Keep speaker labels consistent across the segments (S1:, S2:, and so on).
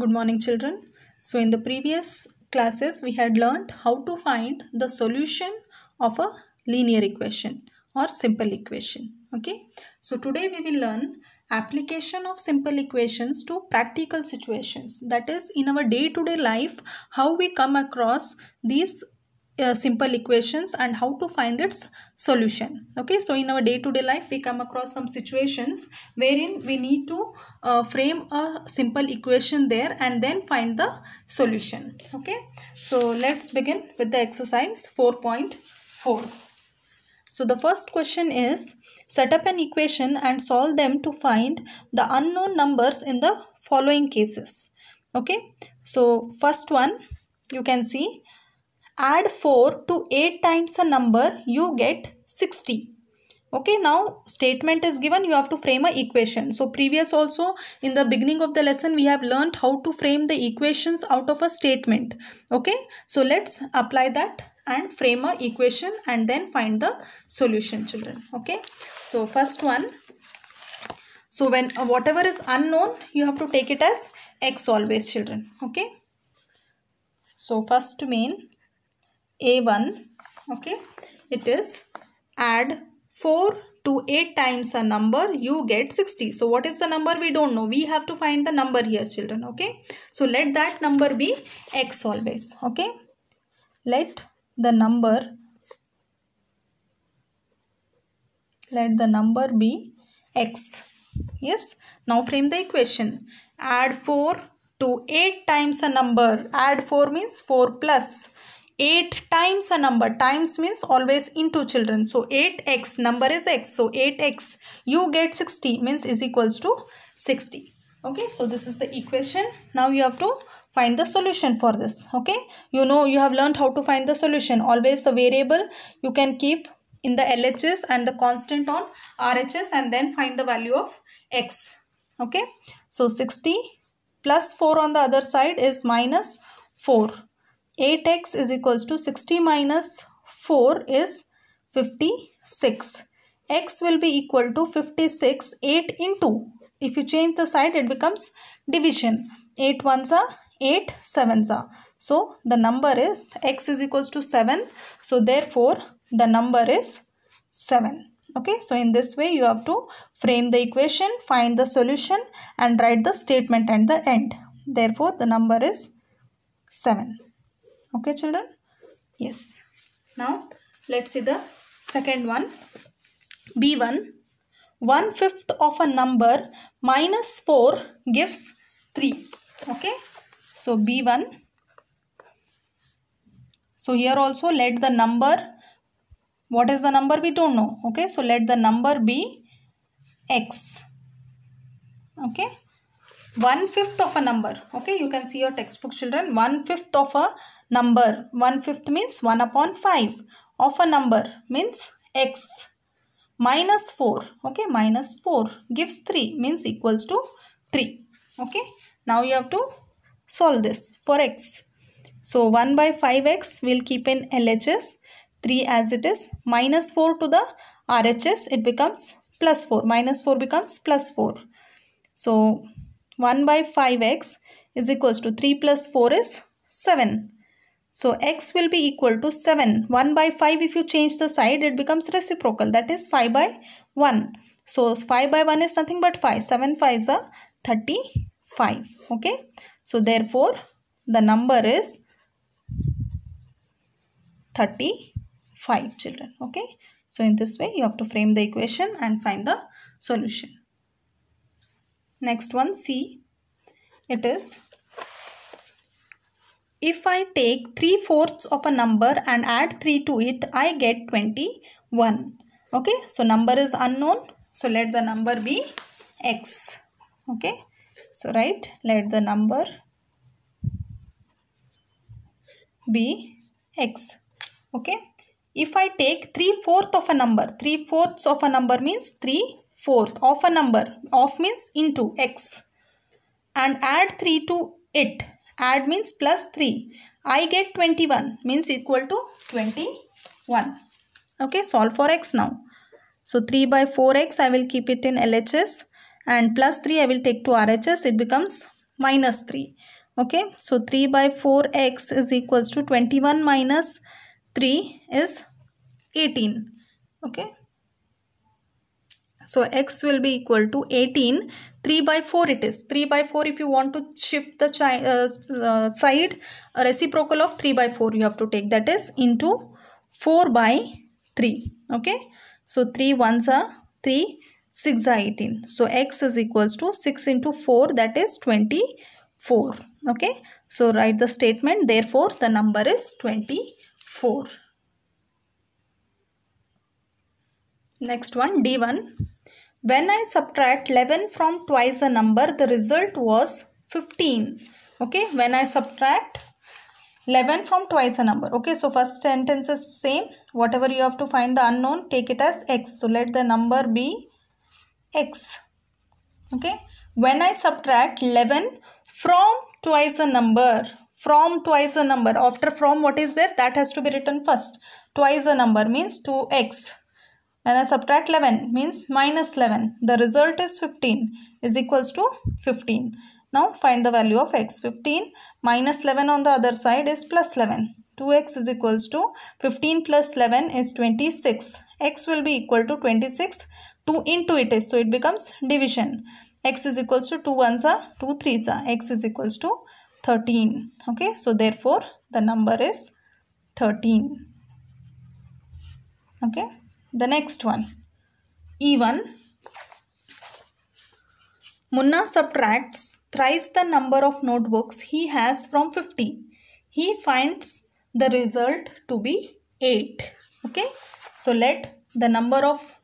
S1: Good morning children. So in the previous classes we had learned how to find the solution of a linear equation or simple equation. Okay. So today we will learn application of simple equations to practical situations. That is in our day to -day life how we come across these uh, simple equations and how to find its solution okay so in our day-to-day -day life we come across some situations wherein we need to uh, frame a simple equation there and then find the solution okay so let's begin with the exercise 4.4 so the first question is set up an equation and solve them to find the unknown numbers in the following cases okay so first one you can see add 4 to 8 times a number you get 60 okay now statement is given you have to frame a equation so previous also in the beginning of the lesson we have learned how to frame the equations out of a statement okay so let's apply that and frame a equation and then find the solution children okay so first one so when uh, whatever is unknown you have to take it as x always children okay so first main a1 okay it is add 4 to 8 times a number you get 60 so what is the number we don't know we have to find the number here children okay so let that number be x always okay let the number let the number be x yes now frame the equation add 4 to 8 times a number add 4 means 4 plus 8 times a number. Times means always into children. So 8x number is x. So 8x you get 60 means is equals to 60. Okay. So this is the equation. Now you have to find the solution for this. Okay. You know you have learned how to find the solution. Always the variable you can keep in the LHS and the constant on RHS and then find the value of x. Okay. So 60 plus 4 on the other side is minus 4 8x is equals to 60 minus 4 is 56 x will be equal to 56 8 into if you change the side it becomes division 8 ones are 8 sevens are so the number is x is equals to 7 so therefore the number is 7 okay so in this way you have to frame the equation find the solution and write the statement at the end therefore the number is 7 okay children yes now let's see the second one b1 one fifth of a number minus 4 gives 3 okay so b1 so here also let the number what is the number we don't know okay so let the number be x okay one fifth of a number okay you can see your textbook children one fifth of a Number 1 fifth means 1 upon 5 of a number means x minus 4 okay minus 4 gives 3 means equals to 3 okay now you have to solve this for x so 1 by 5x will keep in LHS 3 as it is minus 4 to the RHS it becomes plus 4 minus 4 becomes plus 4 so 1 by 5x is equals to 3 plus 4 is 7 so x will be equal to 7. 1 by 5 if you change the side it becomes reciprocal that is 5 by 1. So 5 by 1 is nothing but 5. 7 5 is a 35. Okay. So therefore the number is 35 children. Okay. So in this way you have to frame the equation and find the solution. Next one C. It is if I take 3 fourths of a number and add 3 to it, I get 21. Okay, so number is unknown. So let the number be x. Okay, so right, let the number be x. Okay, if I take 3 fourths of a number, 3 fourths of a number means 3 fourths of a number, of means into x and add 3 to it add means plus 3. I get 21 means equal to 21. Okay, solve for x now. So 3 by 4x I will keep it in LHS and plus 3 I will take to RHS it becomes minus 3. Okay, so 3 by 4x is equals to 21 minus 3 is 18. Okay. So x will be equal to 18. 3 by 4 it is. 3 by 4 if you want to shift the uh, uh, side a reciprocal of 3 by 4 you have to take that is into 4 by 3. Okay. So 3 ones are 3, 6 are 18. So x is equals to 6 into 4 that is 24. Okay. So write the statement therefore the number is 24. Next one D1. When I subtract 11 from twice a number, the result was 15. Okay, when I subtract 11 from twice a number. Okay, so first sentence is same. Whatever you have to find the unknown, take it as x. So let the number be x. Okay, when I subtract 11 from twice a number, from twice a number, after from what is there, that has to be written first. Twice a number means 2x. When I subtract 11 means minus 11. The result is 15 is equals to 15. Now find the value of x. 15 minus 11 on the other side is plus 11. 2x is equals to 15 plus 11 is 26. x will be equal to 26. 2 into it is so it becomes division. x is equals to 2 ones are 2 threes are x is equals to 13. Okay so therefore the number is 13. Okay. The next one E1 Munna subtracts thrice the number of notebooks he has from 50. He finds the result to be 8. Okay. So let the number of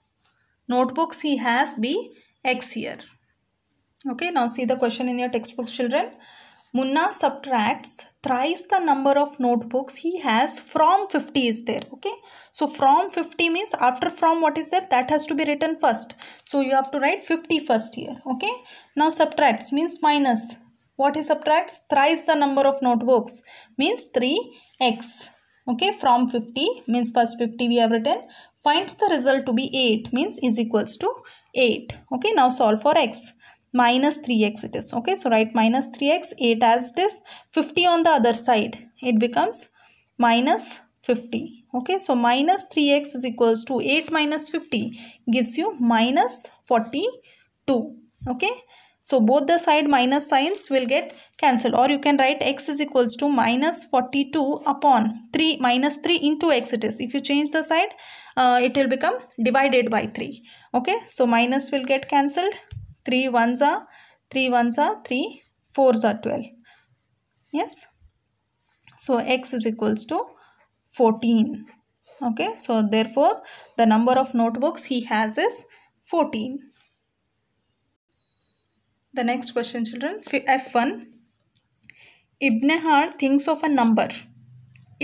S1: notebooks he has be x here. Okay. Now see the question in your textbooks children. Munna subtracts thrice the number of notebooks he has from 50 is there. Okay. So from 50 means after from what is there that has to be written first. So you have to write 50 first here. Okay. Now subtracts means minus. What is subtracts? Thrice the number of notebooks means 3x. Okay. From 50 means first 50 we have written. Finds the result to be 8 means is equals to 8. Okay. Now solve for x minus 3x it is okay so write minus 3x 8 as it is 50 on the other side it becomes minus 50 okay so minus 3x is equals to 8 minus 50 gives you minus 42 okay so both the side minus signs will get cancelled or you can write x is equals to minus 42 upon 3 minus 3 into x it is. If you change the side, uh, it will become divided by 3. Okay, so minus will get cancelled 3 ones are 3 ones are 3 fours are 12 yes so x is equals to 14 okay so therefore the number of notebooks he has is 14 the next question children f1 Ibnehar thinks of a number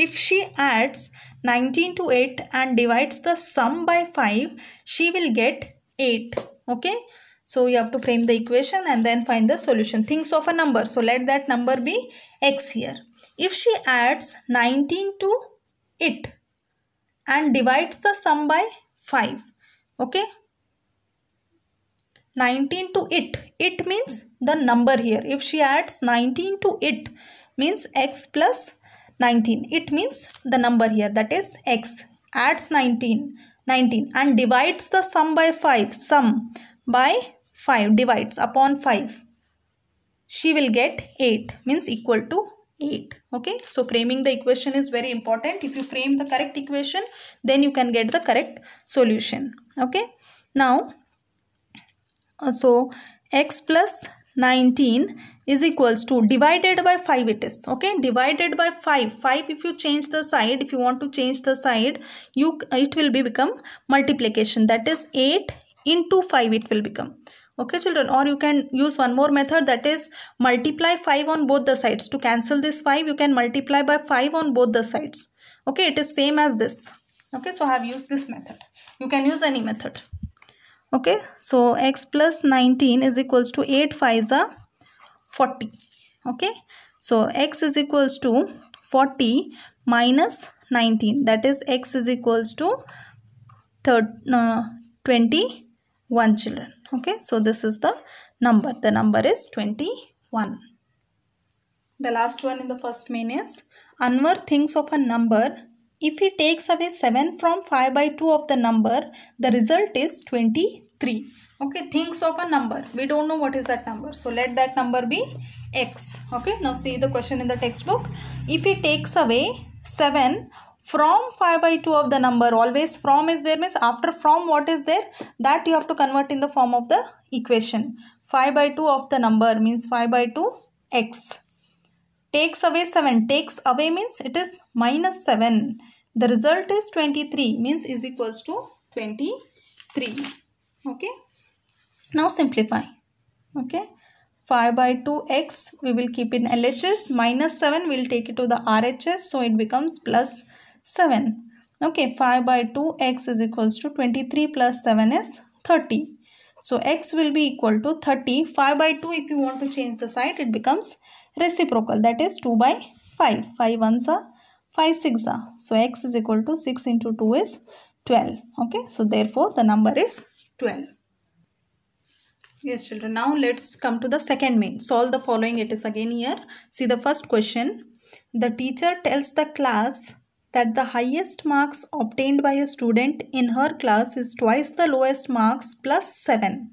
S1: if she adds 19 to 8 and divides the sum by 5 she will get 8 okay so you have to frame the equation and then find the solution. Thinks of a number. So let that number be x here. If she adds 19 to it and divides the sum by 5. Okay. 19 to it. It means the number here. If she adds 19 to it means x plus 19. It means the number here that is x adds 19, 19 and divides the sum by 5 sum by 5 divides upon 5 she will get 8 means equal to 8 okay so framing the equation is very important if you frame the correct equation then you can get the correct solution okay now uh, so x plus 19 is equals to divided by 5 it is okay divided by 5 5 if you change the side if you want to change the side you it will be become multiplication that is 8 into 5 it will become okay children or you can use one more method that is multiply 5 on both the sides to cancel this 5 you can multiply by 5 on both the sides okay it is same as this okay so i have used this method you can use any method okay so x plus 19 is equals to 8 5 40 okay so x is equals to 40 minus 19 that is x is equals to third, uh, 21 children okay so this is the number the number is 21 the last one in the first main is Anwar thinks of a number if he takes away 7 from 5 by 2 of the number the result is 23 okay thinks of a number we don't know what is that number so let that number be x okay now see the question in the textbook if he takes away 7 from 5 by 2 of the number always from is there means after from what is there that you have to convert in the form of the equation 5 by 2 of the number means 5 by 2 x takes away 7 takes away means it is minus 7 the result is 23 means is equals to 23 okay now simplify okay 5 by 2x we will keep in LHS minus 7 we will take it to the RHS so it becomes plus plus 7. Okay, 5 by 2x is equals to 23 plus 7 is 30. So x will be equal to 30. 5 by 2 if you want to change the side it becomes reciprocal that is 2 by 5. 5 ones are 5 6 are. So x is equal to 6 into 2 is 12. Okay. So therefore the number is 12. Yes children. Now let's come to the second main. Solve the following. It is again here. See the first question. The teacher tells the class that the highest marks obtained by a student in her class is twice the lowest marks plus 7.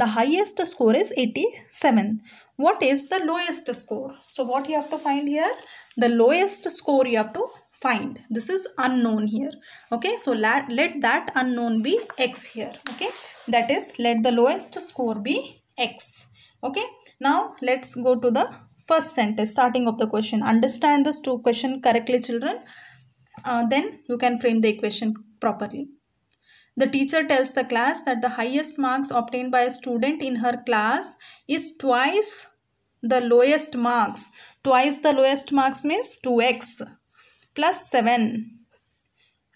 S1: The highest score is 87. What is the lowest score? So what you have to find here? The lowest score you have to find. This is unknown here. Okay, so let, let that unknown be x here. Okay, that is let the lowest score be x. Okay, now let's go to the first sentence starting of the question. Understand this two question correctly children uh, then you can frame the equation properly. The teacher tells the class that the highest marks obtained by a student in her class is twice the lowest marks. Twice the lowest marks means 2x plus 7.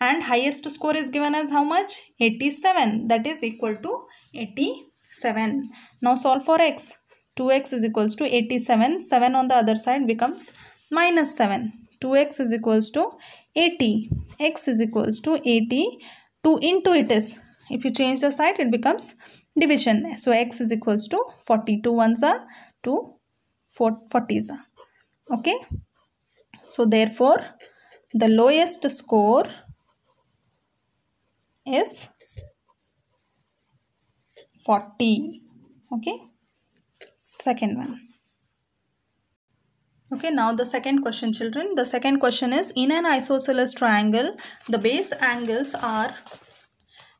S1: And highest score is given as how much? 87. That is equal to 87. Now solve for x. 2x is equals to 87. 7 on the other side becomes minus 7. 2x is equals to 80 x is equals to 80 2 into it is if you change the side it becomes division so x is equals to 42 ones are 2 40s are okay so therefore the lowest score is 40 okay second one Okay, now the second question children. The second question is in an isosceles triangle, the base angles are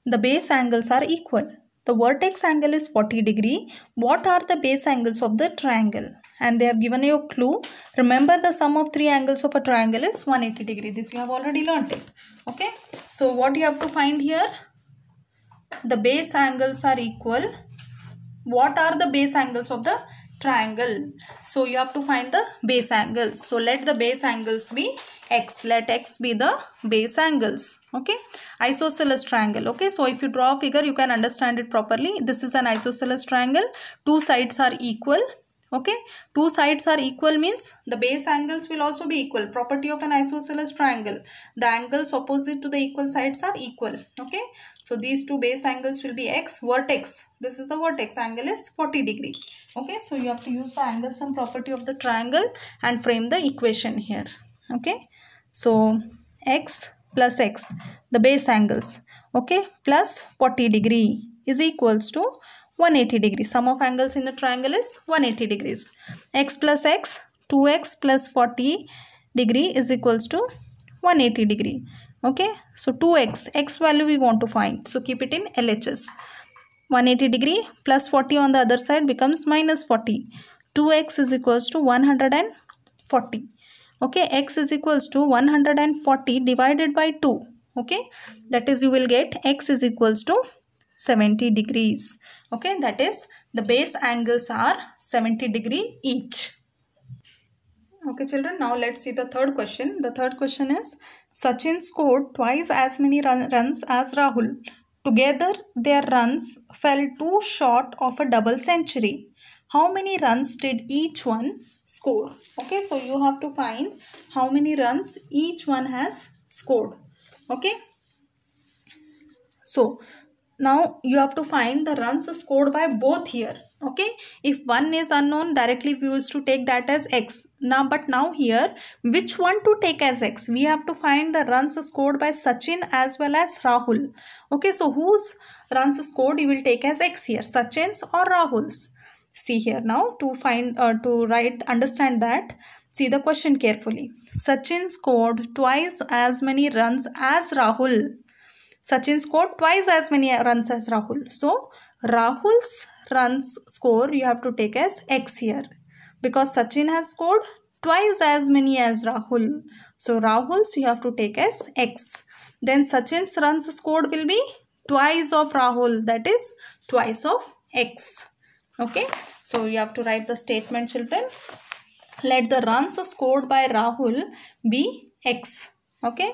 S1: the base angles are equal. The vertex angle is 40 degree. What are the base angles of the triangle? And they have given you a clue. Remember the sum of three angles of a triangle is 180 degree. This you have already learnt it. Okay. So what you have to find here? The base angles are equal. What are the base angles of the triangle so you have to find the base angles so let the base angles be x let x be the base angles okay isosceles triangle okay so if you draw a figure you can understand it properly this is an isosceles triangle two sides are equal okay two sides are equal means the base angles will also be equal property of an isosceles triangle the angles opposite to the equal sides are equal okay so these two base angles will be x vertex this is the vertex angle is 40 degree okay so you have to use the angle and property of the triangle and frame the equation here okay so x plus x the base angles okay plus 40 degree is equals to 180 degree sum of angles in a triangle is 180 degrees x plus x 2x plus 40 degree is equals to 180 degree okay so 2x x value we want to find so keep it in LHS 180 degree plus 40 on the other side becomes minus 40. 2x is equals to 140. Okay, x is equals to 140 divided by 2. Okay, that is you will get x is equals to 70 degrees. Okay, that is the base angles are 70 degree each. Okay children, now let's see the third question. The third question is Sachin scored twice as many run runs as Rahul Together, their runs fell too short of a double century. How many runs did each one score? Okay, so you have to find how many runs each one has scored. Okay. So, now you have to find the runs scored by both here okay if one is unknown directly we used to take that as x now but now here which one to take as x we have to find the runs scored by sachin as well as rahul okay so whose runs scored you will take as x here sachin's or rahul's see here now to find or uh, to write understand that see the question carefully sachin scored twice as many runs as rahul sachin scored twice as many runs as rahul so rahul's runs score you have to take as x here because Sachin has scored twice as many as Rahul. So Rahul's you have to take as x. Then Sachin's runs scored will be twice of Rahul that is twice of x. Okay. So you have to write the statement children. Let the runs scored by Rahul be x. Okay.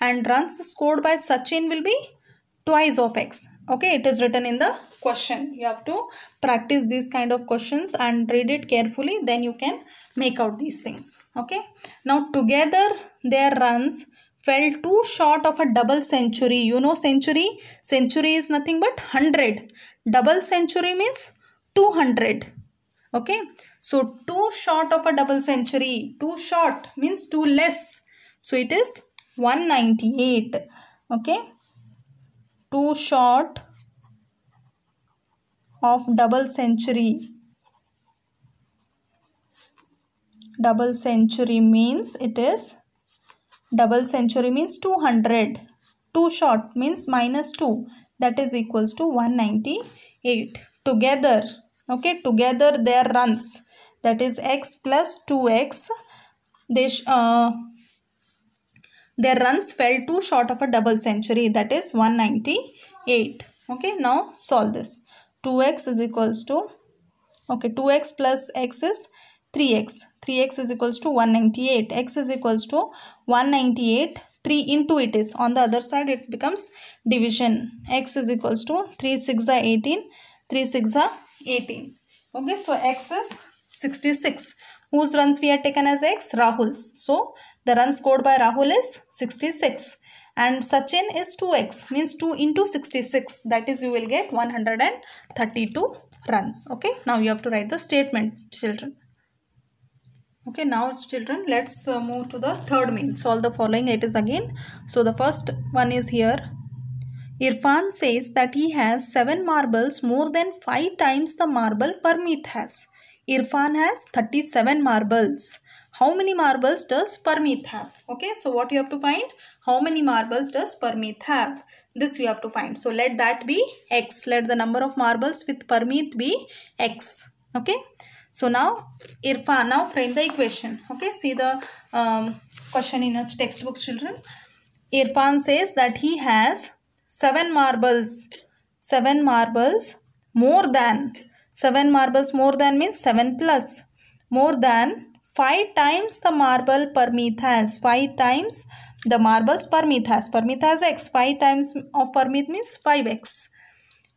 S1: And runs scored by Sachin will be twice of x okay it is written in the question you have to practice these kind of questions and read it carefully then you can make out these things okay now together their runs fell too short of a double century you know century century is nothing but 100 double century means 200 okay so too short of a double century too short means too less so it is 198 okay too short of double century double century means it is double century means 200 2 short means minus 2 that is equals to 198 together okay together their runs that is x plus 2x they uh, their runs fell too short of a double century that is 198. Okay, now solve this. 2x is equals to, okay, 2x plus x is 3x. 3x is equals to 198. x is equals to 198. 3 into it is. On the other side, it becomes division. x is equals to 3 6 are 18. 3 6 are 18. Okay, so x is 66. Whose runs we are taken as x? Rahul's. So, the run scored by Rahul is 66 and Sachin is 2x means 2 into 66 that is you will get 132 runs. Okay. Now you have to write the statement children. Okay, now children, let's uh, move to the third main. Solve the following. It is again. So the first one is here. Irfan says that he has 7 marbles more than 5 times the marble Parmeet has. Irfan has 37 marbles how many marbles does Parmeet have? Okay, so what you have to find? How many marbles does Parmeet have? This you have to find. So let that be x. Let the number of marbles with Parmeet be x. Okay, so now Irfan, now frame the equation. Okay, see the um, question in his textbooks children. Irfan says that he has 7 marbles. 7 marbles more than. 7 marbles more than means 7 plus. More than 5 times the marble permethas. 5 times the marbles permethas. Permethas x. 5 times of permeth means 5x.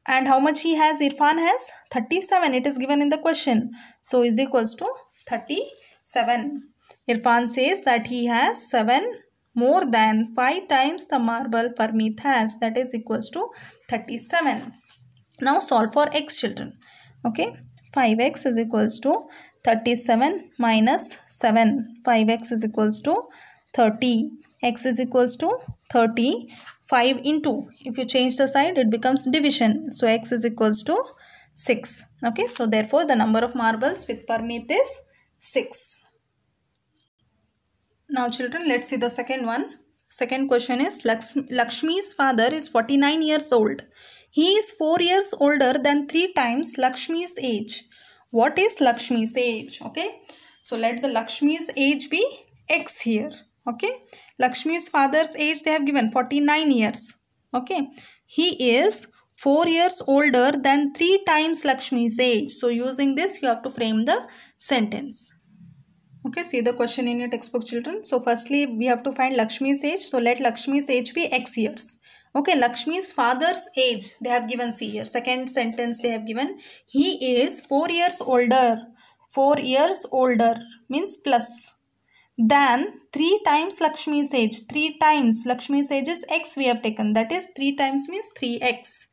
S1: And how much he has? Irfan has 37. It is given in the question. So is equals to 37. Irfan says that he has 7 more than 5 times the marble permethas. That is equals to 37. Now solve for x children. Okay. 5x is equals to 37 minus 7. 5x is equals to 30. x is equals to 30. 5 into, if you change the side, it becomes division. So, x is equals to 6. Okay, so therefore, the number of marbles with permit is 6. Now, children, let's see the second one. Second question is, Lakshmi's father is 49 years old. He is 4 years older than 3 times Lakshmi's age what is Lakshmi's age okay so let the Lakshmi's age be x here okay Lakshmi's father's age they have given 49 years okay he is 4 years older than 3 times Lakshmi's age so using this you have to frame the sentence okay see the question in your textbook children so firstly we have to find Lakshmi's age so let Lakshmi's age be x years Okay, Lakshmi's father's age, they have given C here. Second sentence they have given, he is 4 years older. 4 years older means plus than 3 times Lakshmi's age. 3 times Lakshmi's age is x we have taken. That is 3 times means 3x.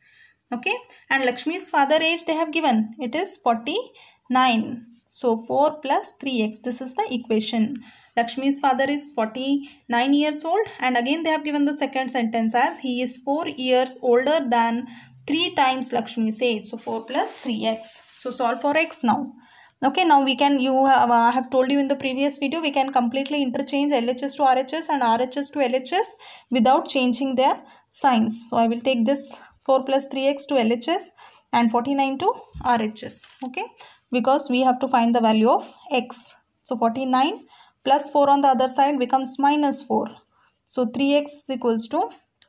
S1: Okay. And Lakshmi's father age they have given. It is 49. So 4 plus 3x. This is the equation. Lakshmi's father is 49 years old and again they have given the second sentence as he is 4 years older than 3 times Lakshmi's age. So 4 plus 3x. So solve for x now. Okay, now we can, you have, uh, have told you in the previous video, we can completely interchange LHS to RHS and RHS to LHS without changing their signs. So I will take this 4 plus 3x to LHS and 49 to RHS. Okay, because we have to find the value of x. So 49 plus 4 on the other side becomes minus 4. So 3x is equals to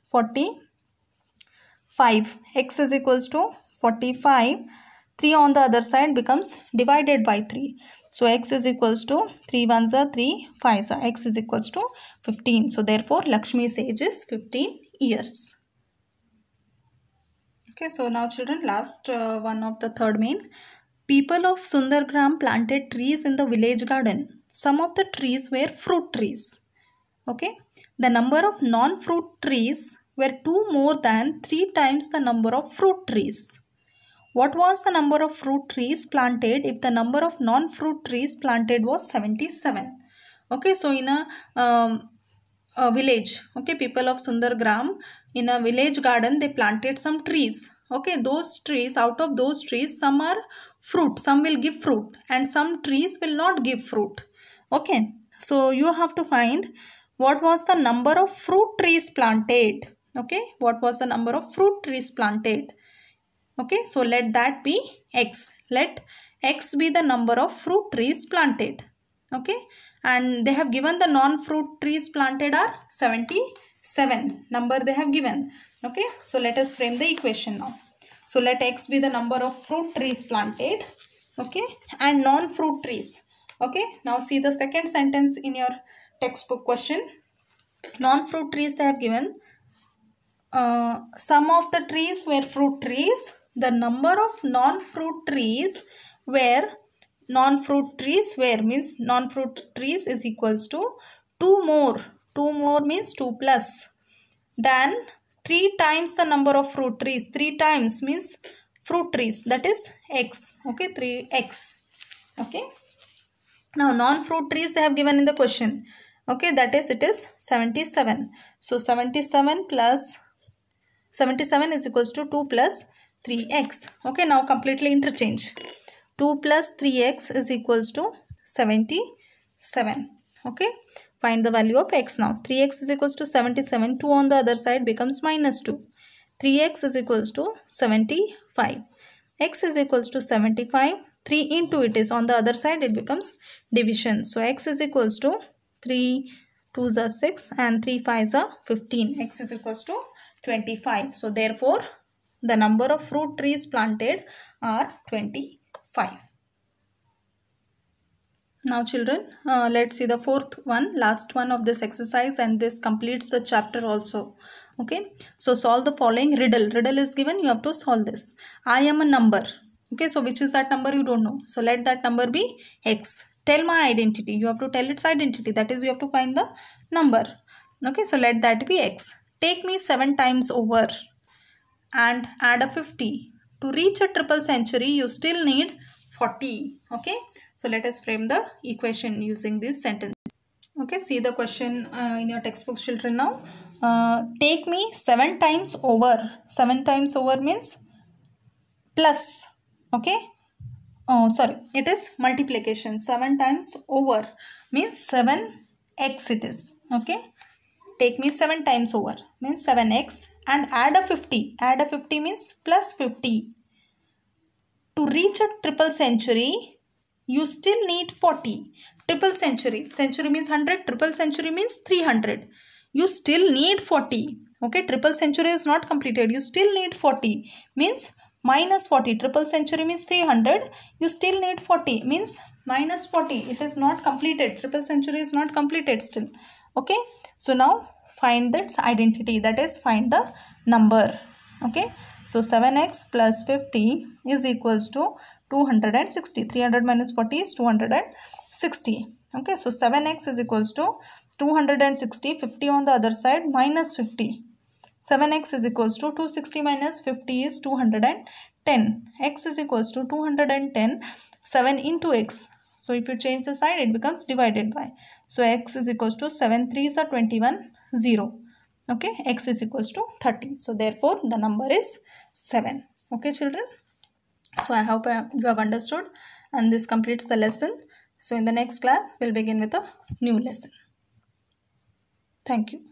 S1: 45. x is equals to 45. 3 on the other side becomes divided by 3. So x is equals to 3 ones are 3, 5 are x is equals to 15. So therefore Lakshmi's age is 15 years. Okay, so now children, last uh, one of the third main. People of Sundargram planted trees in the village garden some of the trees were fruit trees. Okay. The number of non-fruit trees were two more than three times the number of fruit trees. What was the number of fruit trees planted if the number of non-fruit trees planted was 77? Okay, so in a, um, a village, okay, people of Sundargram, in a village garden, they planted some trees. Okay, those trees, out of those trees, some are fruit, some will give fruit and some trees will not give fruit. Okay. So you have to find what was the number of fruit trees planted. Okay. What was the number of fruit trees planted? Okay. So let that be x. Let x be the number of fruit trees planted. Okay. And they have given the non-fruit trees planted are 77. Number they have given. Okay. So let us frame the equation now. So let x be the number of fruit trees planted. Okay. And non-fruit trees okay now see the second sentence in your textbook question non-fruit trees they have given uh, some of the trees were fruit trees the number of non-fruit trees were non-fruit trees where means non-fruit trees is equals to 2 more 2 more means 2 plus than 3 times the number of fruit trees 3 times means fruit trees that is x okay 3x okay now non-fruit trees they have given in the question. Okay, that is it is 77. So 77 plus 77 is equals to 2 plus 3x. Okay, now completely interchange. 2 plus 3x is equals to 77. Okay, find the value of x now. 3x is equals to 77. 2 on the other side becomes minus 2. 3x is equals to 75. x is equals to 75 3 into it is on the other side it becomes division. So x is equals to 3 2s are 6 and 3 5s are 15. x is equals to 25. So therefore the number of fruit trees planted are 25. Now children, uh, let's see the fourth one, last one of this exercise and this completes the chapter also. Okay, so solve the following riddle. Riddle is given, you have to solve this. I am a number okay so which is that number you don't know so let that number be x tell my identity you have to tell its identity that is you have to find the number okay so let that be x take me 7 times over and add a 50 to reach a triple century you still need 40 okay so let us frame the equation using this sentence okay see the question uh, in your textbook, children now uh, take me 7 times over 7 times over means plus okay oh sorry it is multiplication 7 times over means 7x it is okay take me 7 times over means 7x and add a 50 add a 50 means plus 50 to reach a triple century you still need 40 triple century century means 100 triple century means 300 you still need 40 okay triple century is not completed you still need 40 means minus 40 triple century means 300 you still need 40 means minus 40 it is not completed triple century is not completed still okay so now find its identity that is find the number okay so 7x plus 50 is equals to 260 300 minus 40 is 260 okay so 7x is equals to 260 50 on the other side minus 50 7x is equals to 260 minus 50 is 210. x is equals to 210. 7 into x. So if you change the sign, it becomes divided by. So x is equals to 7 3s are 21, 0. Okay, x is equals to 30. So therefore, the number is 7. Okay, children. So I hope uh, you have understood and this completes the lesson. So in the next class, we'll begin with a new lesson. Thank you.